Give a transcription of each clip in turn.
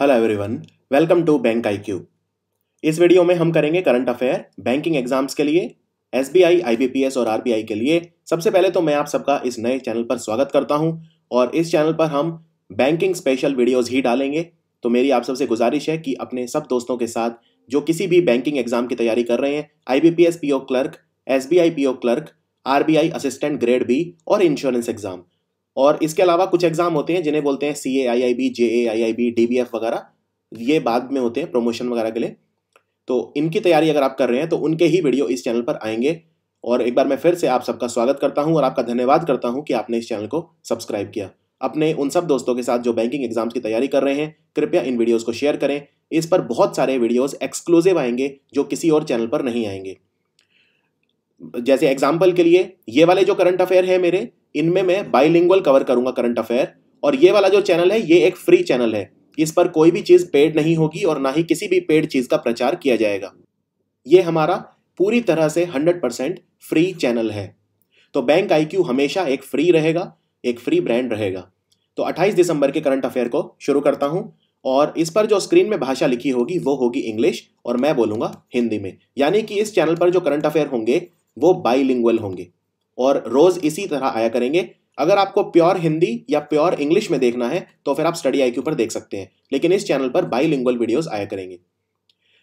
hello everyone welcome to bank IQ इस video में हम करेंगे करंट अफेयर बैंकिंग एग्जाम्स के लिए S B I I B P S और आर बी आई के लिए सबसे पहले तो मैं आप सबका इस नए चैनल पर स्वागत करता हूं और इस चैनल पर हम बैंकिंग स्पेशल वीडियोस ही डालेंगे तो मेरी आप सबसे गुजारिश है कि अपने सब दोस्तों के साथ जो किसी भी बैंकिंग एग्जाम की तैयारी कर रहे हैं I B P S P O clerk S B I P O clerk R B I assistant grade B और इंश्योरेंस एग्जाम और इसके अलावा कुछ एग्ज़ाम होते हैं जिन्हें बोलते हैं C A I I B J A I I B D B F वगैरह ये बाद में होते हैं प्रमोशन वगैरह के लिए तो इनकी तैयारी अगर आप कर रहे हैं तो उनके ही वीडियो इस चैनल पर आएंगे और एक बार मैं फिर से आप सबका स्वागत करता हूँ और आपका धन्यवाद करता हूँ कि आपने इस चैनल को सब्सक्राइब किया अपने उन सब दोस्तों के साथ जो बैंकिंग एग्जाम्स की तैयारी कर रहे हैं कृपया इन वीडियोज़ को शेयर करें इस पर बहुत सारे वीडियोस एक्सक्लूसिव आएंगे जो किसी और चैनल पर नहीं आएंगे जैसे एग्जाम्पल के लिए ये वाले जो करंट अफेयर है मेरे इनमें मैं बाईलिंगुअल कवर करूंगा करंट अफेयर और ये वाला जो चैनल है ये एक फ्री चैनल है इस पर कोई भी चीज़ पेड नहीं होगी और ना ही किसी भी पेड चीज़ का प्रचार किया जाएगा ये हमारा पूरी तरह से 100% फ्री चैनल है तो बैंक आईक्यू हमेशा एक फ्री रहेगा एक फ्री ब्रांड रहेगा तो 28 दिसंबर के करंट अफेयर को शुरू करता हूँ और इस पर जो स्क्रीन में भाषा लिखी होगी वो होगी इंग्लिश और मैं बोलूँगा हिंदी में यानी कि इस चैनल पर जो करंट अफेयर होंगे वो बाईलिंगुअल होंगे और रोज़ इसी तरह आया करेंगे अगर आपको प्योर हिंदी या प्योर इंग्लिश में देखना है तो फिर आप स्टडी आई पर देख सकते हैं लेकिन इस चैनल पर बाई वीडियोस आया करेंगे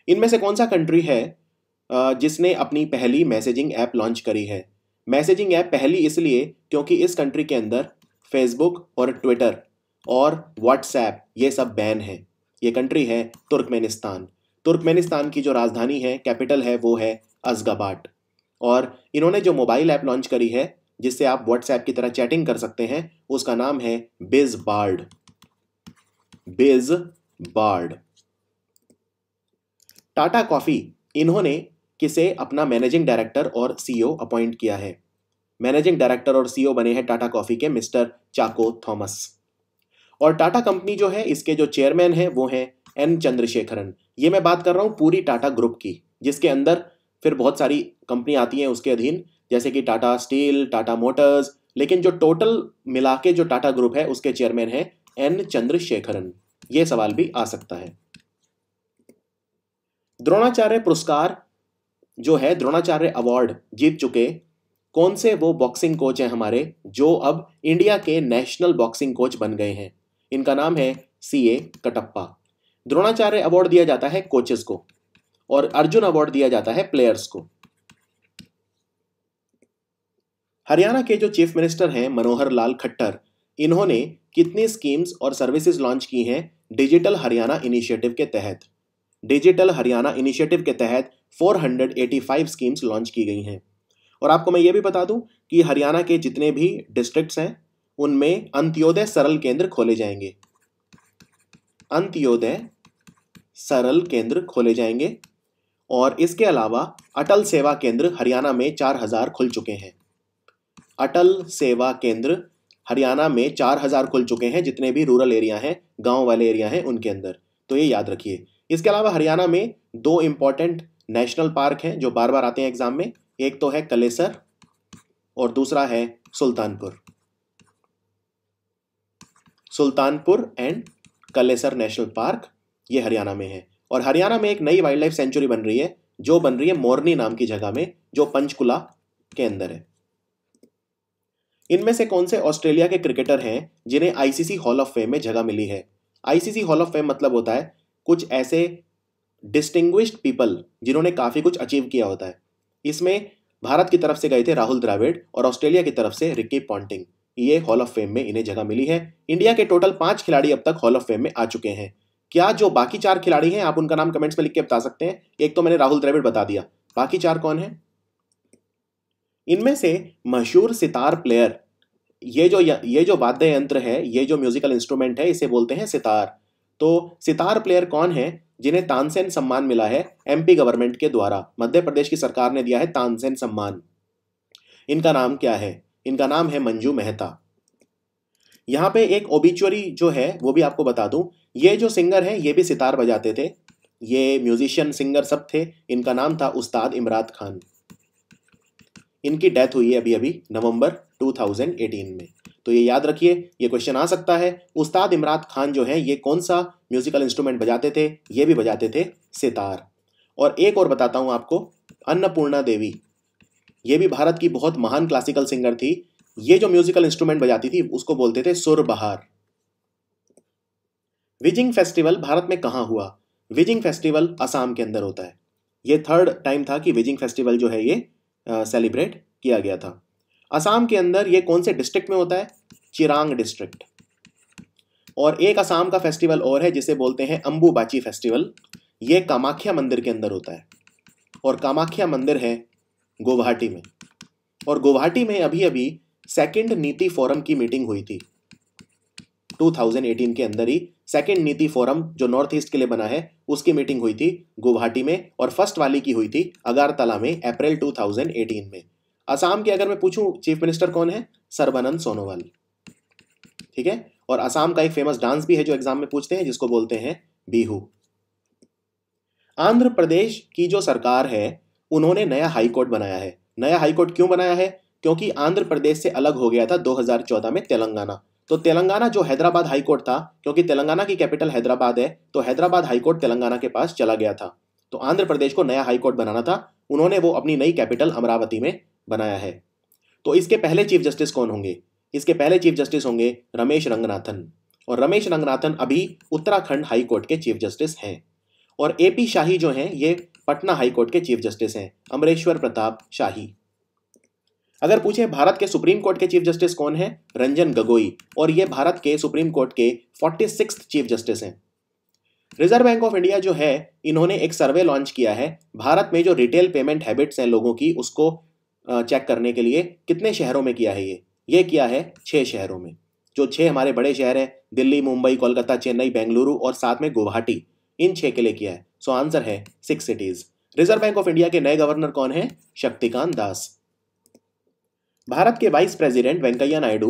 इनमें से कौन सा कंट्री है जिसने अपनी पहली मैसेजिंग ऐप लॉन्च करी है मैसेजिंग ऐप पहली इसलिए क्योंकि इस कंट्री के अंदर फेसबुक और ट्विटर और व्हाट्सएप ये सब बैन है ये कंट्री है तुर्कमेनिस्तान तुर्कमेनिस्तान की जो राजधानी है कैपिटल है वो है अजगाबाट और इन्होंने जो मोबाइल ऐप लॉन्च करी है जिससे आप व्हाट्सएप की तरह चैटिंग कर सकते हैं उसका नाम है बिज बार्ड बिज बार्ड टाटा कॉफ़ी इन्होंने किसे अपना मैनेजिंग डायरेक्टर और सीईओ अपॉइंट e किया है मैनेजिंग डायरेक्टर और सीईओ e बने हैं टाटा कॉफ़ी के मिस्टर चाको थॉमस और टाटा कंपनी जो है इसके जो चेयरमैन हैं वो हैं एन चंद्रशेखरन ये मैं बात कर रहा हूँ पूरी टाटा ग्रुप की जिसके अंदर फिर बहुत सारी कंपनी आती हैं उसके अधीन जैसे कि टाटा स्टील टाटा मोटर्स लेकिन जो टोटल मिला के जो टाटा ग्रुप है उसके चेयरमैन है एन चंद्रशेखरन ये सवाल भी आ सकता है द्रोणाचार्य पुरस्कार जो है द्रोणाचार्य अवार्ड जीत चुके कौन से वो बॉक्सिंग कोच हैं हमारे जो अब इंडिया के नेशनल बॉक्सिंग कोच बन गए हैं इनका नाम है C A Kuttappa Dronacharya award दिया जाता है कोचेस को और अर्जुन अवार्ड दिया जाता है प्लेयर्स को हरियाणा के जो चीफ मिनिस्टर हैं मनोहर लाल खट्टर इन्होंने कितनी स्कीम्स और सर्विसेज लॉन्च की हैं डिजिटल हरियाणा इनिशिएटिव के तहत डिजिटल हरियाणा इनिशिएटिव के तहत 485 स्कीम्स लॉन्च की गई हैं और आपको मैं ये भी बता दूं कि हरियाणा के जितने भी डिस्ट्रिक्ट्स हैं उनमें अंत्योदय सरल केंद्र खोले जाएंगे अंत्योदय सरल केंद्र खोले जाएंगे और इसके अलावा अटल सेवा केंद्र हरियाणा में चार हज़ार खुल चुके हैं अटल सेवा केंद्र हरियाणा में चार हज़ार खुल चुके हैं जितने भी रूरल एरिया हैं गांव वाले एरिया हैं उनके अंदर तो ये याद रखिए इसके अलावा हरियाणा में दो इंपॉर्टेंट नेशनल पार्क हैं जो बार बार आते हैं एग्ज़ाम में एक तो है कलेसर और दूसरा है Sultanpur Sultanpur and Kalesar national park ये हरियाणा में है और हरियाणा में एक नई वाइल्ड लाइफ सेंचुरी बन रही है जो बन रही है मोरनी नाम की जगह में जो पंचकुला के अंदर है इनमें से कौन से ऑस्ट्रेलिया के क्रिकेटर हैं जिन्हें आईसीसी हॉल ऑफ फेम में जगह मिली है आईसीसी हॉल ऑफ फेम मतलब होता है कुछ ऐसे डिस्टिंग्विश्ड पीपल जिन्होंने काफ़ी कुछ अचीव किया होता है इसमें भारत की तरफ से गए थे राहुल द्राविड़ और ऑस्ट्रेलिया की तरफ से रिकी पॉन्टिंग ये हॉल ऑफ फेम में इन्हें जगह मिली है इंडिया के टोटल पांच खिलाड़ी अब तक हॉल ऑफ फेम में आ चुके हैं क्या जो बाकी चार खिलाड़ी हैं आप उनका नाम कमेंट्स में लिख के बता सकते हैं एक तो मैंने राहुल द्रविड़ बता दिया बाकी चार कौन है इनमें से मशहूर सितार प्लेयर ये जो ये जो वाद्य यंत्र है ये जो म्यूजिकल इंस्ट्रूमेंट है इसे बोलते हैं सितार तो सितार प्लेयर कौन है जिन्हें तानसेन सम्मान मिला है एमपी गवर्नमेंट के द्वारा मध्य प्रदेश की सरकार ने दिया है तानसेन सम्मान इनका नाम क्या है इनका नाम है मंजू मेहता यहाँ पे एक ओबिचुअरी जो है वो भी आपको बता दूँ ये जो सिंगर हैं ये भी सितार बजाते थे ये म्यूजिशियन सिंगर सब थे इनका नाम था उस्ताद इमरान खान इनकी डेथ हुई है अभी अभी नवंबर 2018 में तो ये याद रखिए ये क्वेश्चन आ सकता है उस्ताद इमरात खान जो है ये कौन सा म्यूजिकल इंस्ट्रूमेंट बजाते थे ये भी बजाते थे सितार और एक और बताता हूँ आपको अन्नपूर्णा देवी ये भी भारत की बहुत महान क्लासिकल सिंगर थी ये जो म्यूजिकल इंस्ट्रूमेंट बजाती थी उसको बोलते थे सुर बहार विजिंग फेस्टिवल भारत में कहाँ हुआ विजिंग फेस्टिवल असम के अंदर होता है ये थर्ड टाइम था कि विजिंग फेस्टिवल जो है ये सेलिब्रेट किया गया था असम के अंदर ये कौन से डिस्ट्रिक्ट में होता है चिरांग डिस्ट्रिक्ट और एक असम का फेस्टिवल और है जिसे बोलते हैं अंबुबाची फेस्टिवल ये कामाख्या मंदिर के अंदर होता है और कामाख्या मंदिर है गुवाहाटी में और गुवाहाटी में अभी अभी सेकेंड नीति फोरम की मीटिंग हुई थी 2018 के अंदर ही सेकेंड नीति फोरम जो नॉर्थ ईस्ट के लिए बना है उसकी मीटिंग हुई थी गुवाहाटी में और फर्स्ट वाली की हुई थी अगारतला में अप्रैल 2018 में असम के अगर मैं पूछूं चीफ मिनिस्टर कौन है सर्बानंद सोनोवाल ठीक है और असम का एक फेमस डांस भी है जो एग्जाम में पूछते हैं जिसको बोलते हैं बीहू आंध्र प्रदेश की जो सरकार है उन्होंने नया हाईकोर्ट बनाया है नया हाईकोर्ट क्यों बनाया है क्योंकि आंध्र प्रदेश से अलग हो गया था 2014 में तेलंगाना तो तेलंगाना जो हैदराबाद हाईकोर्ट था क्योंकि तेलंगाना की कैपिटल हैदराबाद है तो हैदराबाद हाईकोर्ट तेलंगाना के पास चला गया था तो आंध्र प्रदेश को नया हाईकोर्ट बनाना था उन्होंने वो अपनी नई कैपिटल अमरावती में बनाया है तो इसके पहले चीफ जस्टिस कौन होंगे इसके पहले चीफ जस्टिस होंगे रमेश रंगनाथन और रमेश रंगनाथन अभी उत्तराखंड हाईकोर्ट के चीफ जस्टिस हैं और ए पी शाही जो हैं ये पटना हाईकोर्ट के चीफ जस्टिस हैं अमरेश्वर प्रताप शाही अगर पूछे भारत के सुप्रीम कोर्ट के चीफ जस्टिस कौन है रंजन गगोई और ये भारत के सुप्रीम कोर्ट के फोर्टी चीफ जस्टिस हैं रिजर्व बैंक ऑफ इंडिया जो है इन्होंने एक सर्वे लॉन्च किया है भारत में जो रिटेल पेमेंट हैबिट्स हैं लोगों की उसको चेक करने के लिए कितने शहरों में किया है ये ये किया है छः शहरों में जो छः हमारे बड़े शहर हैं दिल्ली मुंबई कोलकाता चेन्नई बेंगलुरु और साथ में गुवाहाटी इन छः के लिए किया है सो आंसर है six cities reserve bank of India के नए गवर्नर कौन है शक्तिकांत दास भारत के वाइस प्रेसिडेंट वेंकैया नायडू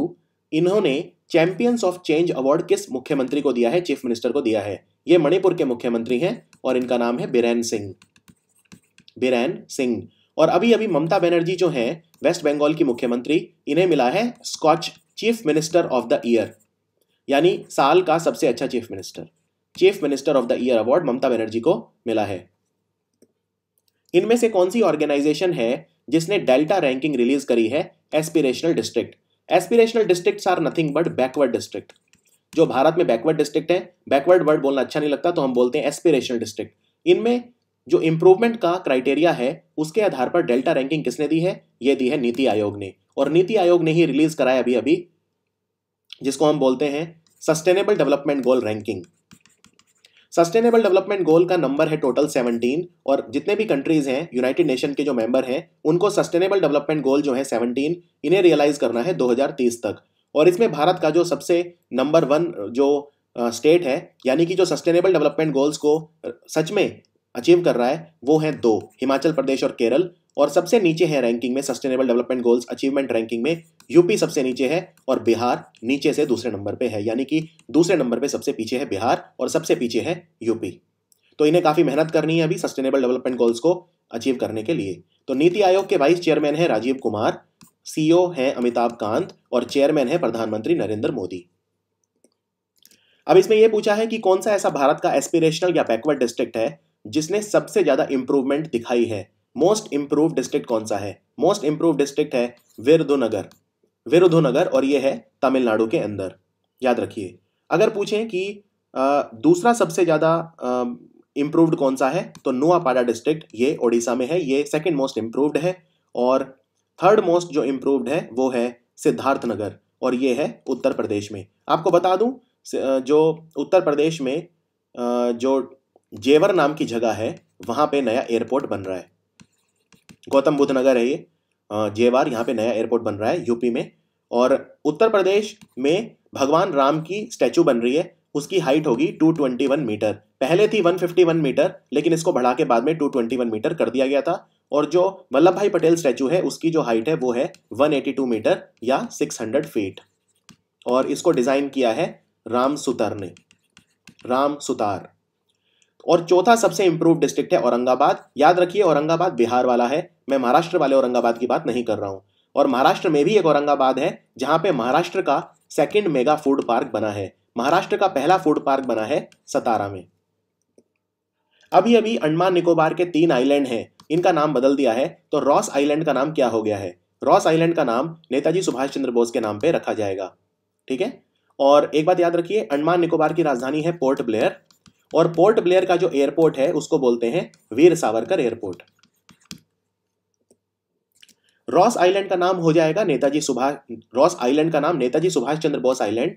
इन्होंने चैंपियंस ऑफ चेंज अवार्ड किस मुख्यमंत्री को दिया है चीफ मिनिस्टर को दिया है ये मणिपुर के मुख्यमंत्री हैं और इनका नाम है बिरेन सिंह बिरेन सिंह और अभी अभी ममता बनर्जी जो हैं वेस्ट बंगाल की मुख्यमंत्री इन्हें मिला है Skoch chief minister of the year यानी साल का सबसे अच्छा chief minister chief minister of the year award Mamata Banerjee को मिला है इनमें से कौन सी ऑर्गेनाइजेशन है जिसने डेल्टा रैंकिंग रिलीज करी है aspirational district aspirational districts are nothing but backward district जो भारत में बैकवर्ड डिस्ट्रिक्ट है बैकवर्ड वर्ड बोलना अच्छा नहीं लगता तो हम बोलते हैं एस्पिरेशनल डिस्ट्रिक्ट इनमें जो इम्प्रूवमेंट का क्राइटेरिया है उसके आधार पर डेल्टा रैंकिंग किसने दी है ये दी है नीति आयोग ने और नीति आयोग ने ही रिलीज कराया अभी अभी जिसको हम बोलते हैं sustainable development goal ranking sustainable development goal का नंबर है टोटल 17 और जितने भी कंट्रीज हैं यूनाइटेड नेशन के जो मेंबर हैं उनको सस्टेनेबल डेवलपमेंट गोल जो है 17 इन्हें रियलाइज करना है 2030 तक और इसमें भारत का जो सबसे नंबर वन जो स्टेट है यानी कि जो सस्टेनेबल डेवलपमेंट गोल्स को सच में अचीव कर रहा है वो है दो हिमाचल प्रदेश और केरल और सबसे नीचे है रैंकिंग में sustainable development goals achievement ranking में यूपी सबसे नीचे है और बिहार नीचे से दूसरे नंबर पे है यानी कि दूसरे नंबर पे सबसे पीछे है बिहार और सबसे पीछे है यूपी तो इन्हें काफ़ी मेहनत करनी है अभी सस्टेनेबल डेवलपमेंट गोल्स को अचीव करने के लिए तो नीति आयोग के वाइस चेयरमैन है राजीव कुमार सीईओ e हैं अमिताभ कांत और चेयरमैन है प्रधानमंत्री नरेंद्र मोदी अब इसमें यह पूछा है कि कौन सा ऐसा भारत का एस्पिरेशनल या बैकवर्ड डिस्ट्रिक्ट है जिसने सबसे ज़्यादा इंप्रूवमेंट दिखाई है मोस्ट इम्प्रूव डिस्ट्रिक्ट कौन सा है मोस्ट इम्प्रूव डिस्ट्रिक्ट है विरुधुनगर विरुधुनगर और ये है तमिलनाडु के अंदर याद रखिए अगर पूछें कि दूसरा सबसे ज़्यादा इम्प्रूव्ड कौन सा है तो नुआपाड़ा डिस्ट्रिक्ट ये ओडिशा में है ये सेकेंड मोस्ट इम्प्रूव्ड है और थर्ड मोस्ट जो इम्प्रूव्ड है वो है सिद्धार्थ नगर और ये है उत्तर प्रदेश में आपको बता दूं जो उत्तर प्रदेश में जो जेवर नाम की जगह है वहाँ पे नया एयरपोर्ट बन रहा है गौतम बुद्ध नगर है ये जेवार यहाँ पे नया एयरपोर्ट बन रहा है यूपी में और उत्तर प्रदेश में भगवान राम की स्टैचू बन रही है उसकी हाइट होगी 221 मीटर पहले थी 151 मीटर लेकिन इसको बढ़ा के बाद में 221 मीटर कर दिया गया था और जो वल्लभ भाई पटेल स्टैचू है उसकी जो हाइट है वो है 182 मीटर या 600 फीट और इसको डिज़ाइन किया है राम सुतार ने राम सुतार और चौथा सबसे इंप्रूव डिस्ट्रिक्ट है औरंगाबाद याद रखिए औरंगाबाद बिहार वाला है मैं महाराष्ट्र वाले औरंगाबाद की बात नहीं कर रहा हूं और महाराष्ट्र में भी एक औरंगाबाद है जहां पे महाराष्ट्र का सेकेंड मेगा फूड पार्क बना है महाराष्ट्र का पहला फूड पार्क बना है सतारा में अभी अभी अंडमान निकोबार के तीन आइलैंड हैं इनका नाम बदल दिया है तो रॉस आइलैंड का नाम क्या हो गया है रॉस आइलैंड का नाम नेताजी सुभाष चंद्र बोस के नाम पर रखा जाएगा ठीक है और एक बात याद रखिए अंडमान निकोबार की राजधानी है पोर्ट ब्लेयर और पोर्ट ब्लेयर का जो एयरपोर्ट है उसको बोलते हैं वीर सावरकर एयरपोर्ट रॉस आइलैंड का नाम हो जाएगा नेताजी सुभाष रॉस आइलैंड का नाम नेताजी सुभाष चंद्र बोस आइलैंड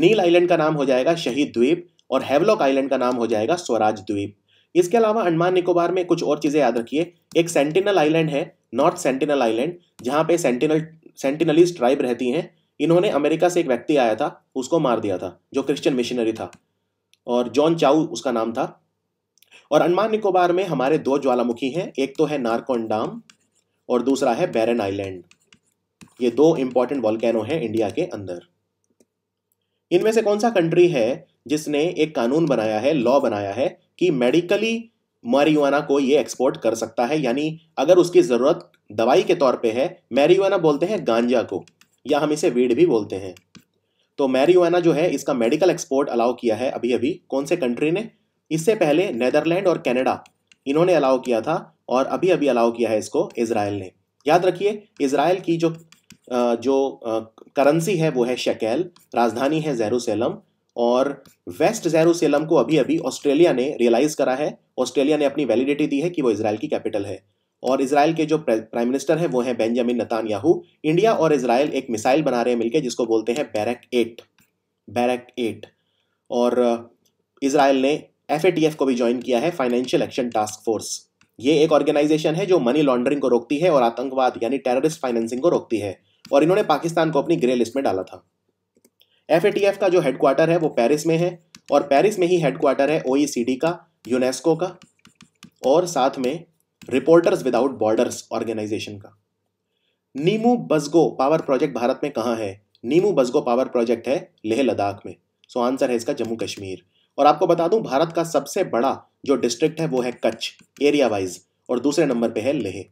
नील आइलैंड का नाम हो जाएगा शहीद द्वीप और हेवलॉक आइलैंड का नाम हो जाएगा स्वराज द्वीप इसके अलावा अंडमान निकोबार में कुछ और चीज़ें याद रखिए एक सेंटिनल आइलैंड है नॉर्थ सेंटिनल आइलैंड जहां पे सेंटिनल सेंटिनलीज ट्राइब रहती हैं इन्होंने अमेरिका से एक व्यक्ति आया था उसको मार दिया था जो क्रिश्चियन मिशनरी था और जॉन चाऊ उसका नाम था और अंडमान निकोबार में हमारे दो ज्वालामुखी हैं एक तो है नारकोन डाम और दूसरा है बैरन आइलैंड ये दो इंपॉर्टेंट वॉलकैनो हैं इंडिया के अंदर इनमें से कौन सा कंट्री है जिसने एक कानून बनाया है लॉ बनाया है कि मेडिकली मैरिजुआना को ये एक्सपोर्ट कर सकता है यानी अगर उसकी ज़रूरत दवाई के तौर पे है मैरिजुआना बोलते हैं गांजा को या हम इसे वीड भी बोलते हैं तो मैरिओना जो है इसका मेडिकल एक्सपोर्ट अलाउ किया है अभी अभी कौन से कंट्री ने इससे पहले नैदरलैंड और कैनेडा इन्होंने अलाउ किया था और अभी अभी अलाउ किया है इसको इसराइल ने याद रखिए इसराइल की जो जो करेंसी है वो है शकेल राजधानी है जैरूसलम और वेस्ट जैरूसलम को अभी अभी ऑस्ट्रेलिया ने रियलाइज़ करा है ऑस्ट्रेलिया ने अपनी वैलिडिटी दी है कि वो इसराइल की कैपिटल है और इसराइल के जो प्राइम मिनिस्टर हैं वो हैं बेंजामिन नतान इंडिया और इसराइल एक मिसाइल बना रहे हैं मिलकर जिसको बोलते हैं बैरक एट बैरक एट और इसराइल ने एफ को भी ज्वाइन किया है फाइनेंशियल एक्शन टास्क फोर्स ये एक ऑर्गेनाइजेशन है जो मनी लॉन्ड्रिंग को रोकती है और आतंकवाद यानी टेररिस्ट फाइनेंसिंग को रोकती है और इन्होंने पाकिस्तान को अपनी ग्रे लिस्ट में डाला था एफ का जो हेडक्वार्टर है वो पेरिस में है और पेरिस में ही हेडक्वार्टर है ओ का यूनेस्को का और साथ में रिपोर्टर्स विदाउट बॉर्डर्स ऑर्गेनाइजेशन का नीमू बजगो पावर प्रोजेक्ट भारत में कहाँ है नीमू बजगो पावर प्रोजेक्ट है लेह लद्दाख में सो so आंसर है इसका जम्मू कश्मीर और आपको बता दूं भारत का सबसे बड़ा जो डिस्ट्रिक्ट है वो है कच्छ एरिया वाइज और दूसरे नंबर पे है लेह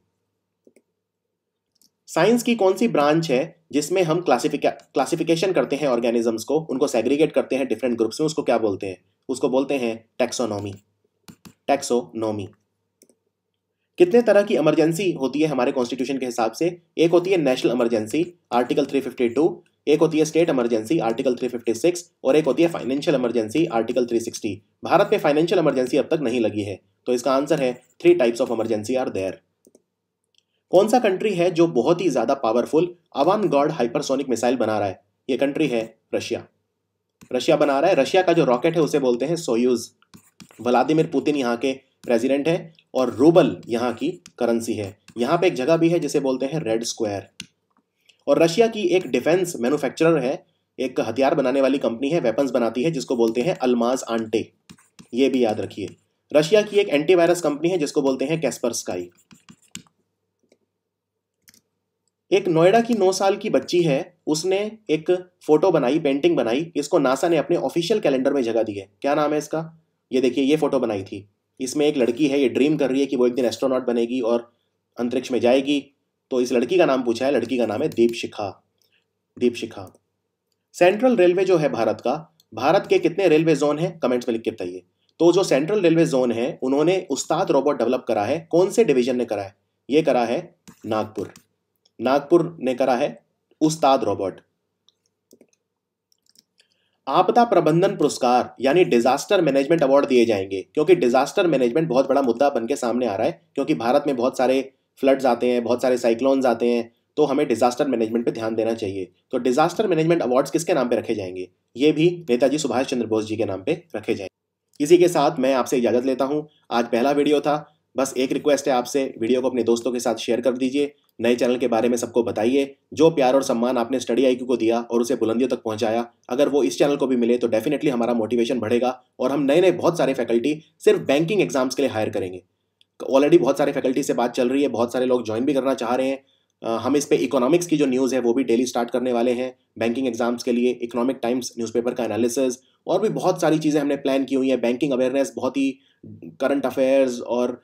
साइंस की कौन सी ब्रांच है जिसमें हम क्लासिफिका क्लासिफिकेशन करते हैं ऑर्गेनिजम्स को उनको सेग्रीगेट करते हैं डिफरेंट ग्रुप्स में उसको क्या बोलते हैं उसको बोलते हैं टैक्सोनॉमी टैक्सोनॉमी कितने तरह की इमरजेंसी होती है हमारे कॉन्स्टिट्यूशन के हिसाब से एक होती है नेशनल इमरजेंसी आर्टिकल 352 एक होती है स्टेट इमरजेंसी आर्टिकल 356 और एक होती है फाइनेंशियल इमरजेंसी आर्टिकल 360 भारत में फाइनेंशियल इमरजेंसी अब तक नहीं लगी है तो इसका आंसर है three types of emergency are there कौन सा कंट्री है जो बहुत ही ज्यादा powerful Avangard hypersonic missile बना रहा है यह कंट्री है रशिया रशिया बना रहा है रशिया का जो रॉकेट है उसे बोलते हैं सोयूज व्लादिमिर पुतिन यहाँ के प्रेसिडेंट हैं और रूबल यहाँ की करेंसी है यहाँ पे एक जगह भी है जिसे बोलते हैं रेड स्क्वायर और रशिया की एक डिफेंस मैन्युफैक्चरर है एक हथियार बनाने वाली कंपनी है वेपन्स बनाती है जिसको बोलते हैं अलमाज आंटे ये भी याद रखिए रशिया की एक एंटीवायरस कंपनी है जिसको बोलते हैं कैस्पर स्काई एक नोएडा की नौ साल की बच्ची है उसने एक फोटो बनाई पेंटिंग बनाई इसको नासा ने अपने ऑफिशियल कैलेंडर में जगह दी है क्या नाम है इसका ये देखिए ये फोटो बनाई थी इसमें एक लड़की है ये ड्रीम कर रही है कि वो एक दिन एस्ट्रोनॉट बनेगी और अंतरिक्ष में जाएगी तो इस लड़की का नाम पूछा है लड़की का नाम है दीप शिखा दीप शिखा सेंट्रल रेलवे जो है भारत का भारत के कितने रेलवे जोन हैं कमेंट्स में लिख के बताइए तो जो सेंट्रल रेलवे जोन है उन्होंने उस्ताद रोबोट डेवलप करा है कौन से डिवीजन ने करा है ये करा है नागपुर नागपुर ने करा है उस्ताद रोबोट आपदा प्रबंधन पुरस्कार यानी डिजास्टर मैनेजमेंट अवार्ड दिए जाएंगे क्योंकि डिजास्टर मैनेजमेंट बहुत बड़ा मुद्दा बन के सामने आ रहा है क्योंकि भारत में बहुत सारे फ्लड्स आते हैं बहुत सारे साइक्लोन्स आते हैं तो हमें डिजास्टर मैनेजमेंट पे ध्यान देना चाहिए तो डिजास्टर मैनेजमेंट अवार्ड्स किसके नाम पर रखे जाएंगे ये भी नेताजी सुभाष चंद्र बोस जी के नाम पर रखे जाएंगे इसी के साथ मैं आपसे इजाज़त लेता हूँ आज पहला वीडियो था बस एक रिक्वेस्ट है आपसे वीडियो को अपने दोस्तों के साथ शेयर कर दीजिए नए चैनल के बारे में सबको बताइए जो प्यार और सम्मान आपने स्टडी आईक्यू को दिया और उसे बुलंदियों तक पहुंचाया अगर वो इस चैनल को भी मिले तो डेफिनेटली हमारा मोटिवेशन बढ़ेगा और हम नए नए बहुत सारे फैकल्टी सिर्फ बैंकिंग एग्जाम्स के लिए हायर करेंगे ऑलरेडी बहुत सारे फैकल्टी से बात चल रही है बहुत सारे लोग ज्वाइन भी करना चाह रहे हैं हम इस पर इकोनॉमिक्स की जो न्यूज़ है वो भी डेली स्टार्ट करने वाले हैं बैंकिंग एग्जाम्स के लिए इकोनॉमिक टाइम्स न्यूज़पेपर का एनालिसिस और भी बहुत सारी चीज़ें हमने प्लान की हुई हैं बैंकिंग अवेयरनेस बहुत ही करंट अफेयर्स और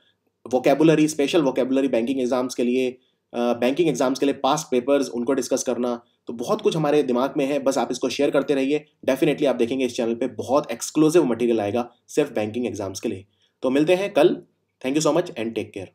vocabulary special vocabulary banking exams के लिए बैंकिंग एग्जाम्स के लिए पास पेपर्स उनको डिस्कस करना तो बहुत कुछ हमारे दिमाग में है बस आप इसको शेयर करते रहिए डेफिनेटली आप देखेंगे इस चैनल पे बहुत एक्सक्लूसिव मटेरियल आएगा सिर्फ बैंकिंग एग्जाम्स के लिए तो मिलते हैं कल thank you so much and take care